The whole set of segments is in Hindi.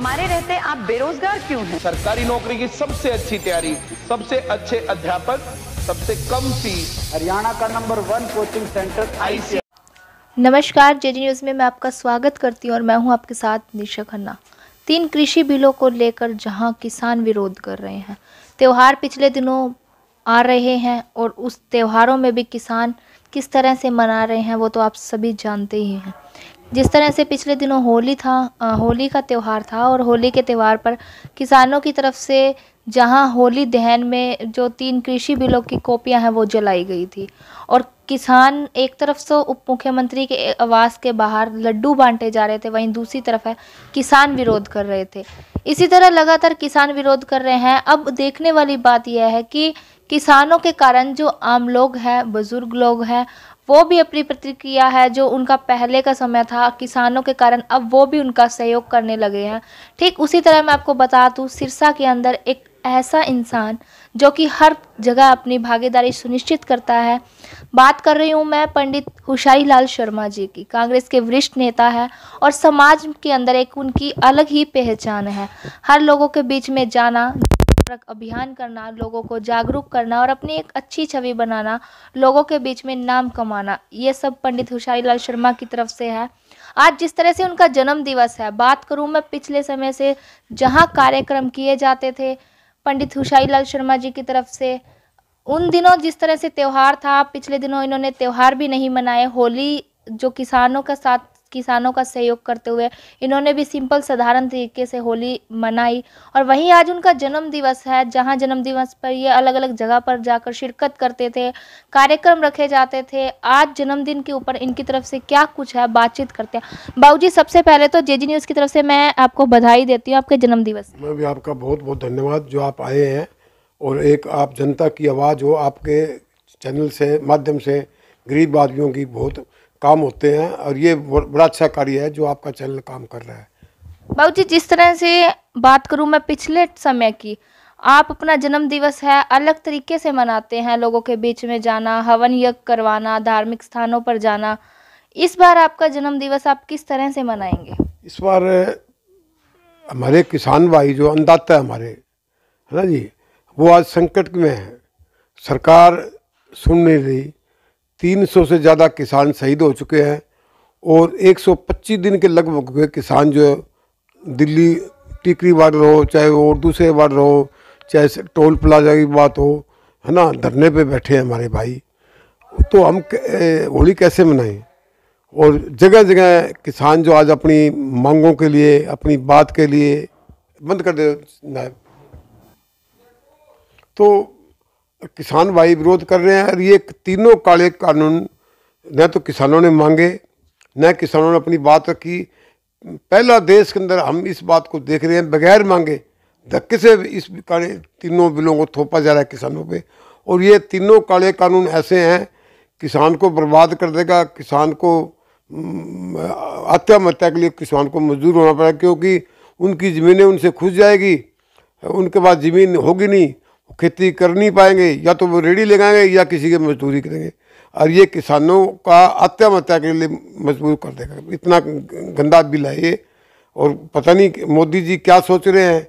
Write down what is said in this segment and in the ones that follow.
हमारे रहते आप बेरोजगार क्यों हैं? सरकारी नौकरी की सबसे अच्छी तैयारी सबसे अच्छे अध्यापक सबसे कम फीस हरियाणा का नंबर वन कोचिंग सेंटर आई नमस्कार जे न्यूज़ में मैं आपका स्वागत करती हूँ और मैं हूँ आपके साथ निशा खन्ना तीन कृषि बिलों को लेकर जहाँ किसान विरोध कर रहे हैं त्यौहार पिछले दिनों आ रहे हैं और उस त्योहारों में भी किसान किस तरह से मना रहे हैं वो तो आप सभी जानते ही हैं जिस तरह से पिछले दिनों होली था होली का त्यौहार था और होली के त्यौहार पर किसानों की तरफ से जहां होली दहन में जो तीन कृषि बिलों की कॉपियां हैं वो जलाई गई थी और किसान एक तरफ से उप मुख्यमंत्री के आवास के बाहर लड्डू बांटे जा रहे थे वहीं दूसरी तरफ है किसान विरोध कर रहे थे इसी तरह लगातार किसान विरोध कर रहे हैं अब देखने वाली बात यह है कि किसानों के कारण जो आम लोग हैं बुजुर्ग लोग हैं वो भी अपनी प्रतिक्रिया है जो उनका पहले का समय था किसानों के कारण अब वो भी उनका सहयोग करने लगे हैं ठीक उसी तरह मैं आपको बता दूँ सिरसा के अंदर एक ऐसा इंसान जो कि हर जगह अपनी भागीदारी सुनिश्चित करता है बात कर रही हूँ मैं पंडित हुशारी लाल शर्मा जी की कांग्रेस के वरिष्ठ नेता है और समाज के अंदर एक उनकी अलग ही पहचान है हर लोगों के बीच में जाना पर अभियान करना लोगों को जागरूक करना और अपनी एक अच्छी छवि बनाना लोगों के बीच में नाम कमाना ये सब पंडित होशारी लाल शर्मा की तरफ से है आज जिस तरह से उनका जन्म दिवस है बात करूँ मैं पिछले समय से जहाँ कार्यक्रम किए जाते थे पंडित होशारी लाल शर्मा जी की तरफ से उन दिनों जिस तरह से त्यौहार था पिछले दिनों इन्होंने त्यौहार भी नहीं मनाए होली जो किसानों का साथ किसानों का सहयोग करते हुए इन्होंने भी सिंपल साधारण तरीके से होली मनाई और वहीं आज उनका जन्म दिवस है जहां जन्म दिवस पर ये अलग अलग जगह पर जाकर शिरकत करते थे कार्यक्रम रखे जाते थे आज जन्मदिन के ऊपर इनकी तरफ से क्या कुछ है बातचीत करते हैं बाबू जी सबसे पहले तो जे न्यूज़ की तरफ से मैं आपको बधाई देती हूँ आपके जन्म दिवस मैं भी आपका बहुत बहुत धन्यवाद जो आप आए हैं और एक आप जनता की आवाज़ हो आपके चैनल से माध्यम से गरीब आदमियों की बहुत काम होते हैं और ये बड़ा अच्छा कार्य है जो आपका चैनल काम कर रहा है बाबू जी जिस तरह से बात करूँ मैं पिछले समय की आप अपना जन्म दिवस है अलग तरीके से मनाते हैं लोगों के बीच में जाना हवन यज्ञ करवाना धार्मिक स्थानों पर जाना इस बार आपका जन्म दिवस आप किस तरह से मनाएंगे इस बार हमारे किसान भाई जो अन्नदाता है हमारे है ना जी वो आज संकट में है सरकार सुन नहीं रही 300 से ज़्यादा किसान शहीद हो चुके हैं और 125 दिन के लगभग किसान जो दिल्ली टिकरी वार्ड रहो चाहे और दूसरे वार्ड रहो चाहे टोल प्लाजा की बात हो है ना धरने पे बैठे हैं हमारे भाई तो हम होली कैसे मनाएं और जगह जगह किसान जो आज अपनी मांगों के लिए अपनी बात के लिए बंद कर दे तो किसान भाई विरोध कर रहे हैं और ये तीनों काले कानून न तो किसानों ने मांगे न किसानों ने अपनी बात रखी पहला देश के अंदर हम इस बात को देख रहे हैं बगैर मांगे धक्के से इस काले तीनों बिलों को थोपा जा रहा है किसानों पे और ये तीनों काले कानून ऐसे हैं किसान को बर्बाद कर देगा किसान को आत्महत्या के लिए किसान को मजदूर होना पड़ेगा क्योंकि उनकी ज़मीनें उनसे खुस जाएगी उनके पास ज़मीन होगी नहीं खेती कर नहीं पाएंगे या तो वो रेडी लगाएंगे या किसी की मजदूरी करेंगे और ये किसानों का आत्महत्या के लिए मजबूर कर देगा इतना गंदा बिल है ये और पता नहीं मोदी जी क्या सोच रहे हैं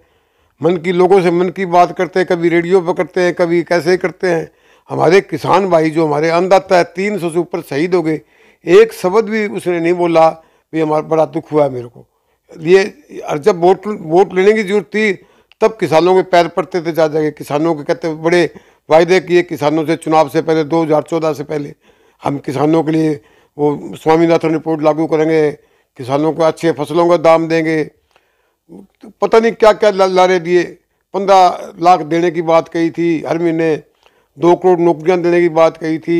मन की लोगों से मन की बात करते हैं कभी रेडियो पर करते हैं कभी कैसे करते हैं हमारे किसान भाई जो हमारे अन्नदाता है तीन सौ से ऊपर शहीद हो गए एक शब्द भी उसने नहीं बोला भी हमारा बड़ा दुख हुआ है मेरे को ये और जब वोट वोट लेने की जरूरत थी तब किसानों के पैर पड़ते थे जा जाके किसानों के कहते बड़े वायदे किए किसानों से चुनाव से पहले 2014 से पहले हम किसानों के लिए वो स्वामीनाथन रिपोर्ट लागू करेंगे किसानों को अच्छे फसलों का दाम देंगे तो पता नहीं क्या क्या लारे दिए पंद्रह लाख देने की बात कही थी हर महीने दो करोड़ नौकरियां देने की बात कही थी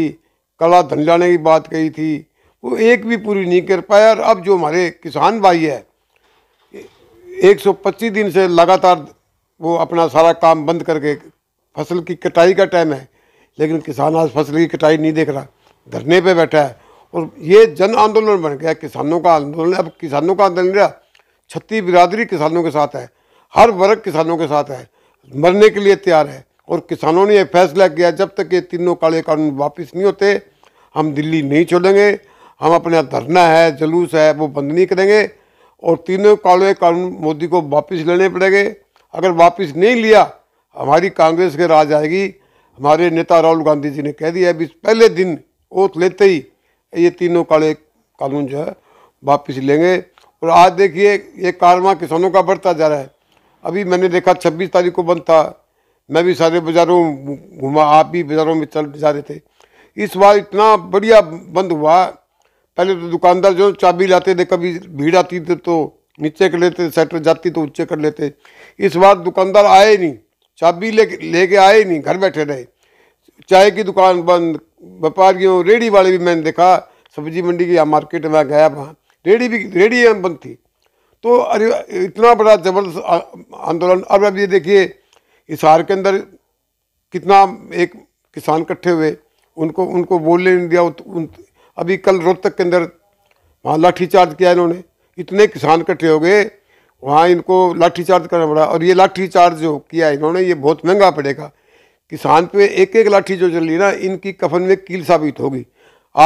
कला धन लाने की बात कही थी वो एक भी पूरी नहीं कर पाया और अब जो हमारे किसान भाई है पच्चीस दिन से लगातार वो अपना सारा काम बंद करके फसल की कटाई का टाइम है लेकिन किसान आज फसल की कटाई नहीं देख रहा धरने पे बैठा है और ये जन आंदोलन बन गया किसानों का आंदोलन अब किसानों का आंदोलन रहा छत्ती बिरादरी किसानों के साथ है हर वर्ग किसानों के साथ है मरने के लिए तैयार है और किसानों ने यह फैसला किया जब तक ये तीनों काले कानून वापस नहीं होते हम दिल्ली नहीं छोड़ेंगे हम अपना धरना है जुलूस है वो बंद नहीं करेंगे और तीनों काले कानून मोदी को वापस लेने पड़ेंगे अगर वापस नहीं लिया हमारी कांग्रेस के राज आएगी हमारे नेता राहुल गांधी जी ने कह दिया अभी पहले दिन ओथ लेते ही ये तीनों काले कानून जो है वापस लेंगे और आज देखिए ये कारवा किसानों का बढ़ता जा रहा है अभी मैंने देखा 26 तारीख को बंद था मैं भी सारे बाज़ारों घूमा आप भी बाज़ारों में चल जा रहे थे इस बार इतना बढ़िया बंद हुआ पहले तो दुकानदार जो चाबी लाते थे कभी भीड़ आती थी तो नीचे कर लेते सेटर जाती तो ऊँचे कर लेते इस बार दुकानदार आए नहीं चाबी ले लेके आए नहीं घर बैठे रहे चाय की दुकान बंद व्यापारियों रेडी वाले भी मैंने देखा सब्जी मंडी की या मार्केट में गया वहाँ रेडी भी रेडी बंद थी तो अरे इतना बड़ा जबरदस्त आंदोलन अब अब ये देखिए इशहार के अंदर कितना एक किसान इकट्ठे हुए उनको उनको बोलने नहीं दिया उन, अभी कल रोहतक के अंदर वहाँ लाठीचार्ज किया इन्होंने कितने किसान इकट्ठे हो गए वहाँ इनको लाठीचार्ज करना पड़ा और ये लाठीचार्ज जो किया इन्होंने ये बहुत महंगा पड़ेगा किसान पे एक एक लाठी जो चल रही ना इनकी कफन में कील साबित होगी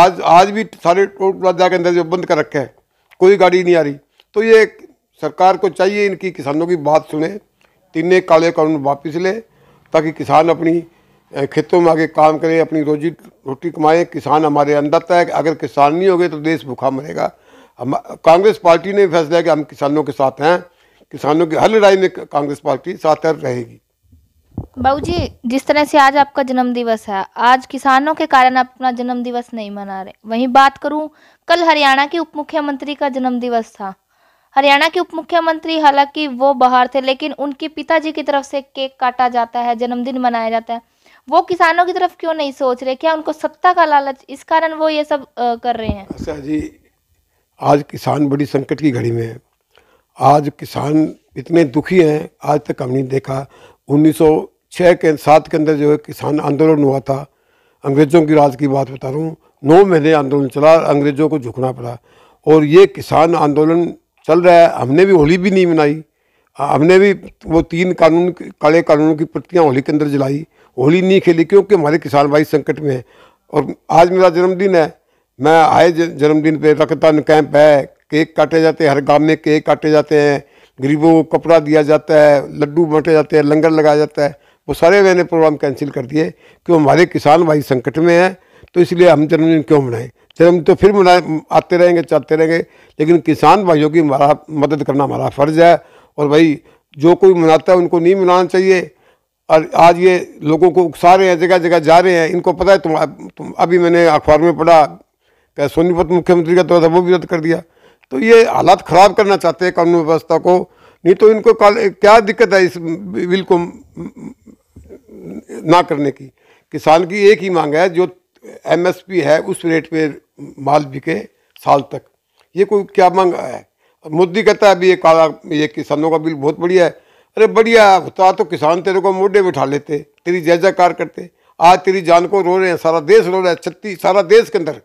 आज आज भी सारे टोल प्लाजा के अंदर जो बंद कर रखे हैं कोई गाड़ी नहीं आ रही तो ये सरकार को चाहिए इनकी किसानों की बात सुने तीन काले कानून वापस ले ताकि किसान अपनी खेतों में आगे काम करें अपनी रोजी रोटी कमाएं किसान हमारे अंदर है अगर किसान नहीं हो तो देश भूखा मरेगा हम कांग्रेस पार्टी ने फैसला कि हम किसानों के साथ हैं किसानों की हर लड़ाई में कांग्रेस पार्टी साथ रहेगी बाबू जी जिस तरह से आज आपका जन्म दिवस है आज किसानों के कारण आप अपना जन्म दिवस नहीं मना रहे वहीं बात करूं कल हरियाणा के उप मुख्यमंत्री का जन्म दिवस था हरियाणा के उप मुख्यमंत्री हालांकि वो बाहर थे लेकिन उनके पिताजी की तरफ से केक काटा जाता है जन्मदिन मनाया जाता है वो किसानों की तरफ क्यों नहीं सोच रहे क्या उनको सत्ता का लालच इस कारण वो ये सब कर रहे हैं अच्छा जी आज किसान बड़ी संकट की घड़ी में है आज किसान इतने दुखी हैं आज तक हमने देखा 1906 के सात के अंदर जो है किसान आंदोलन हुआ था अंग्रेज़ों की राज की बात बता रहा हूँ नौ महीने आंदोलन चला अंग्रेज़ों को झुकना पड़ा और ये किसान आंदोलन चल रहा है हमने भी होली भी नहीं मनाई हमने भी वो तीन कानून काले कानूनों की प्रतियाँ होली के अंदर जलाई होली नहीं खेली क्योंकि हमारे किसान भाई संकट में हैं और आज मेरा जन्मदिन है मैं आए जन्मदिन पे रक्तदान कैंप है केक काटे जाते हैं हर गांव में केक काटे जाते हैं गरीबों को कपड़ा दिया जाता है लड्डू बांटे जाते हैं लंगर लगाया जाता है वो सारे मैंने प्रोग्राम कैंसिल कर दिए क्यों हमारे किसान भाई संकट में हैं तो इसलिए हम जन्मदिन क्यों मनाएं जन्म तो फिर मनाए आते रहेंगे चलते रहेंगे लेकिन किसान भाइयों की हमारा मदद करना हमारा फ़र्ज़ है और भाई जो कोई मनाता है उनको नहीं मनाना चाहिए और आज ये लोगों को उकसा रहे हैं जगह जगह जा रहे हैं इनको पता है तुम, तुम अभी मैंने अखबार में पढ़ा क्या सोनीपत मुख्यमंत्री का तो था वो भी रद्द कर दिया तो ये हालात ख़राब करना चाहते हैं कानून व्यवस्था को नहीं तो इनको क्या दिक्कत है इस बिल को ना करने की किसान की एक ही मांग है जो एमएसपी है उस रेट पे माल बिके साल तक ये कोई क्या मांग है मोदी कहता है अभी ये काला ये किसानों का बिल बहुत बढ़िया है अरे बढ़िया होता तो किसान तेरे को मोडे बिठा लेते तेरी जय जयकार करते आज तेरी जान को रो रहे हैं सारा देश रो रहा है छत्तीस सारा देश के अंदर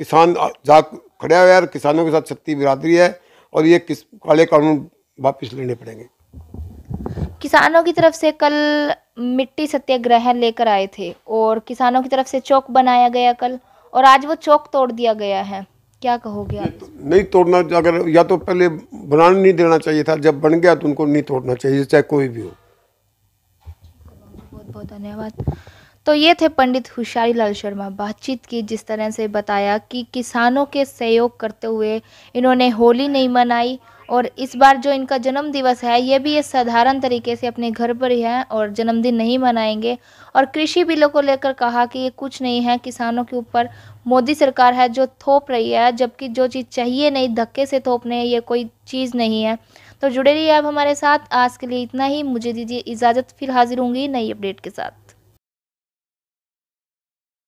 किसान जा खड़ा हुआ है किसानों के साथ छत्ती बिरादरी है और ये किस काले कानून वापस लेने पड़ेंगे किसानों की तरफ से कल मिट्टी सत्याग्रह लेकर आए थे और किसानों की तरफ से चौक बनाया गया कल और आज वो चौक तोड़ दिया गया है क्या कहोगे आप तो, नहीं तोड़ना अगर या तो पहले बनाने नहीं देना चाहिए था जब बन गया तो उनको नहीं तोड़ना चाहिए चाहे कोई भी हो बहुत बहुत धन्यवाद तो ये थे पंडित होशियारी लाल शर्मा बातचीत की जिस तरह से बताया कि किसानों के सहयोग करते हुए इन्होंने होली नहीं मनाई और इस बार जो इनका जन्म दिवस है ये भी ये साधारण तरीके से अपने घर पर ही हैं और जन्मदिन नहीं मनाएंगे और कृषि बिलों को लेकर कहा कि ये कुछ नहीं है किसानों के ऊपर मोदी सरकार है जो थोप रही है जबकि जो चीज़ चाहिए नहीं धक्के से थोपने ये कोई चीज़ नहीं है तो जुड़े रहिए आप हमारे साथ आज के लिए इतना ही मुझे दीजिए इजाज़त फिर हाजिर होंगी नई अपडेट के साथ